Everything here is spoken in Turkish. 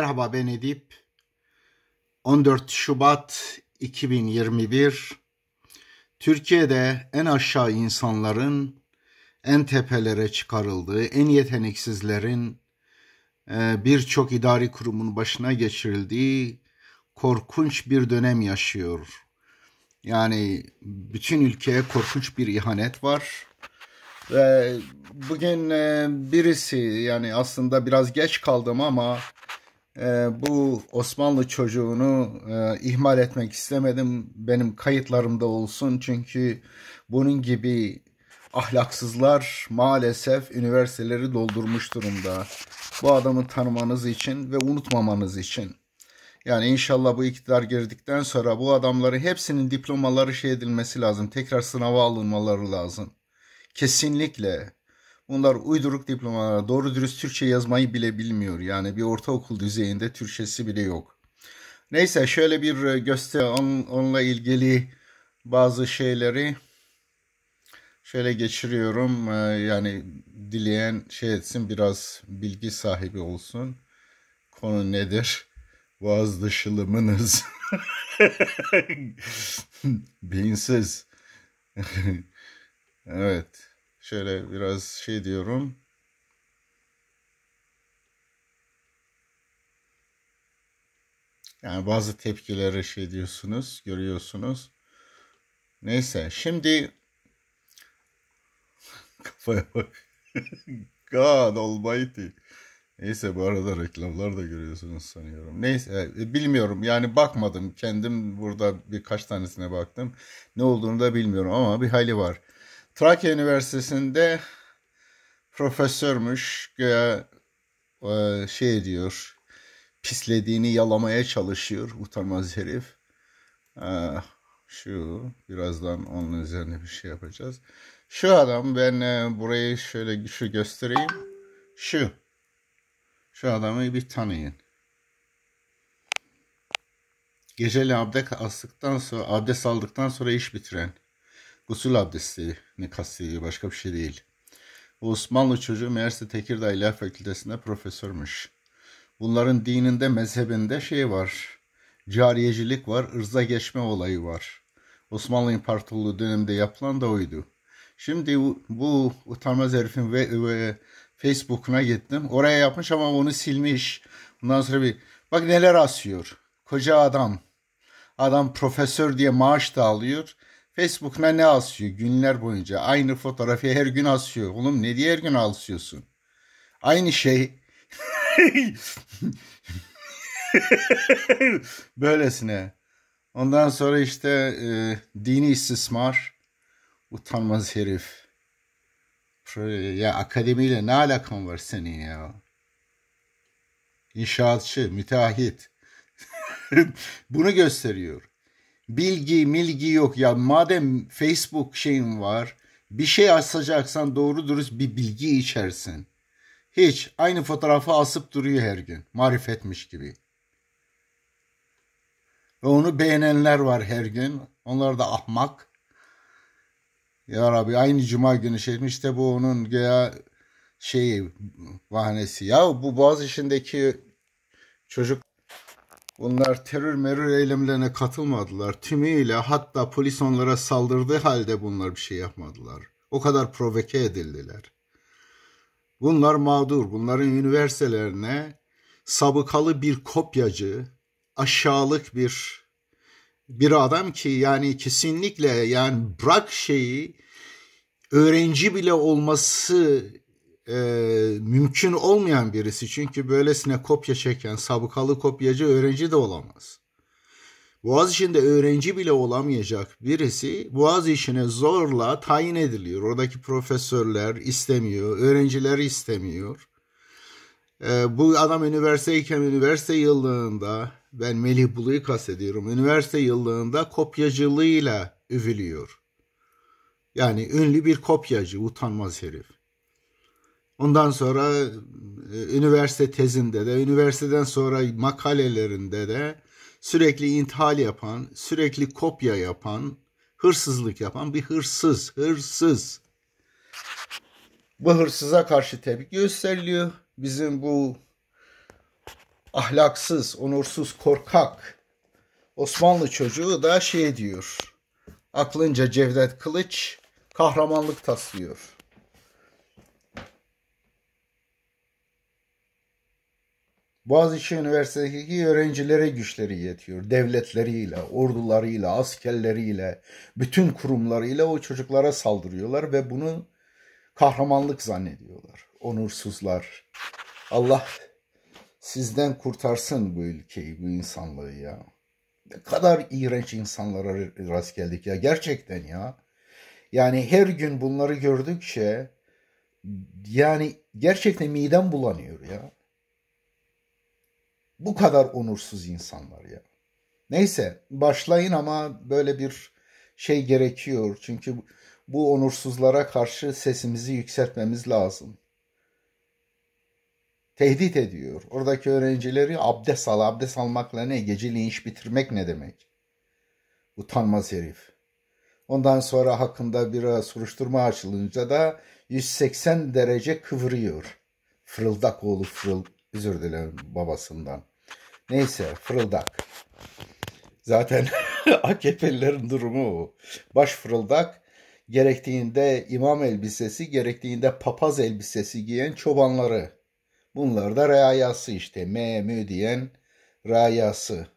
Merhaba ben Edip. 14 Şubat 2021 Türkiye'de en aşağı insanların en tepelere çıkarıldığı, en yeteneksizlerin e, birçok idari kurumun başına geçirildiği korkunç bir dönem yaşıyor. Yani bütün ülkeye korkunç bir ihanet var. Ve bugün e, birisi yani aslında biraz geç kaldım ama ee, bu Osmanlı çocuğunu e, ihmal etmek istemedim. Benim kayıtlarımda olsun çünkü bunun gibi ahlaksızlar maalesef üniversiteleri doldurmuş durumda. Bu adamı tanımanız için ve unutmamanız için. Yani inşallah bu iktidar girdikten sonra bu adamların hepsinin diplomaları şey edilmesi lazım. Tekrar sınava alınmaları lazım. Kesinlikle. Bunlar uyduruk diplomalar. Doğru dürüst Türkçe yazmayı bile bilmiyor. Yani bir ortaokul düzeyinde Türkçesi bile yok. Neyse şöyle bir e, göster on, onunla ilgili bazı şeyleri şöyle geçiriyorum. E, yani dileyen şey etsin biraz bilgi sahibi olsun. Konu nedir? Boğaz dışılımınız. Beyinsiz. evet. Şöyle biraz şey diyorum. Yani bazı tepkileri şey diyorsunuz, görüyorsunuz. Neyse şimdi kafaya bak. God almighty. Neyse bu arada reklamlar da görüyorsunuz sanıyorum. Neyse e, bilmiyorum yani bakmadım. Kendim burada birkaç tanesine baktım. Ne olduğunu da bilmiyorum ama bir hali var. Trakya Üniversitesi'nde profesörmüş. Göğe e, şey diyor. Pislediğini yalamaya çalışıyor utanmaz herif. E, şu birazdan onun üzerine bir şey yapacağız. Şu adam ben e, burayı şöyle şu göstereyim. Şu. Şu adamı bir tanıyın. Geceli abdest aldıktan sonra abdest aldıktan sonra iş bitiren. Gusül ne kastediyor başka bir şey değil. Bu Osmanlı çocuğu meğerse Tekirdağ İlahiyat Fakültesi'nde profesörmüş. Bunların dininde mezhebinde şey var. Cariyecilik var, ırza geçme olayı var. Osmanlı İmparatorluğu döneminde yapılan da oydu. Şimdi bu, bu utanmaz herifin ve, ve Facebook'una gittim. Oraya yapmış ama onu silmiş. Bundan sonra bir bak neler asıyor. Koca adam. Adam profesör diye maaş da alıyor. Facebook'una ne asıyor günler boyunca? Aynı fotoğrafı her gün asıyor. Oğlum ne diye her gün asıyorsun? Aynı şey. Böylesine. Ondan sonra işte e, dini istismar. Utanmaz herif. Ya akademiyle ne alakan var senin ya? İnşaatçı, müteahhit. Bunu gösteriyor bilgi milgi yok ya madem Facebook şeyin var bir şey asacaksan doğru dürüst bir bilgi içersin. Hiç aynı fotoğrafı asıp duruyor her gün marifetmiş gibi. Ve onu beğenenler var her gün. Onlar da ahmak. Ya Rabbi aynı cuma günü şey işte bu onun ya şeyi bahanesi. Ya bu Boğaziçi'ndeki çocuk onlar terör merör eylemlerine katılmadılar. Tümüyle hatta polis onlara saldırdığı halde bunlar bir şey yapmadılar. O kadar provoke edildiler. Bunlar mağdur. Bunların üniversitelerine sabıkalı bir kopyacı, aşağılık bir bir adam ki yani kesinlikle yani bırak şeyi öğrenci bile olması e, mümkün olmayan birisi. Çünkü böylesine kopya çeken sabıkalı kopyacı öğrenci de olamaz. Boğaz içinde öğrenci bile olamayacak birisi Boğaz işine zorla tayin ediliyor. Oradaki profesörler istemiyor, öğrenciler istemiyor. E, bu adam üniversiteyken üniversite yıllığında ben Melih Bulu'yu kastediyorum. Üniversite yıllığında kopyacılığıyla övülüyor. Yani ünlü bir kopyacı, utanmaz herif. Ondan sonra e, üniversite tezinde de, üniversiteden sonra makalelerinde de sürekli intihal yapan, sürekli kopya yapan, hırsızlık yapan bir hırsız, hırsız. Bu hırsıza karşı tepki gösteriliyor. Bizim bu ahlaksız, onursuz, korkak Osmanlı çocuğu da şey diyor. Aklınca Cevdet Kılıç kahramanlık taslıyor. Boğaziçi şey Üniversitesi'ndeki öğrencilere güçleri yetiyor. Devletleriyle, ordularıyla, askerleriyle, bütün kurumlarıyla o çocuklara saldırıyorlar ve bunu kahramanlık zannediyorlar. Onursuzlar. Allah sizden kurtarsın bu ülkeyi, bu insanlığı ya. Ne kadar iğrenç insanlara rast geldik ya gerçekten ya. Yani her gün bunları gördükçe yani gerçekten midem bulanıyor ya. Bu kadar onursuz insanlar ya. Neyse başlayın ama böyle bir şey gerekiyor. Çünkü bu onursuzlara karşı sesimizi yükseltmemiz lazım. Tehdit ediyor. Oradaki öğrencileri abdest al. Abdest almakla ne? Geceliğin iş bitirmek ne demek? Utanmaz herif. Ondan sonra hakkında bir soruşturma açılınca da 180 derece kıvırıyor. Fırıldak oğlu fırıl, Özür dilerim babasından. Neyse fırıldak. Zaten AKP'lilerin durumu bu. Baş fırıldak gerektiğinde imam elbisesi, gerektiğinde papaz elbisesi giyen çobanları. Bunlar da rayası işte. Me mü diyen rayası.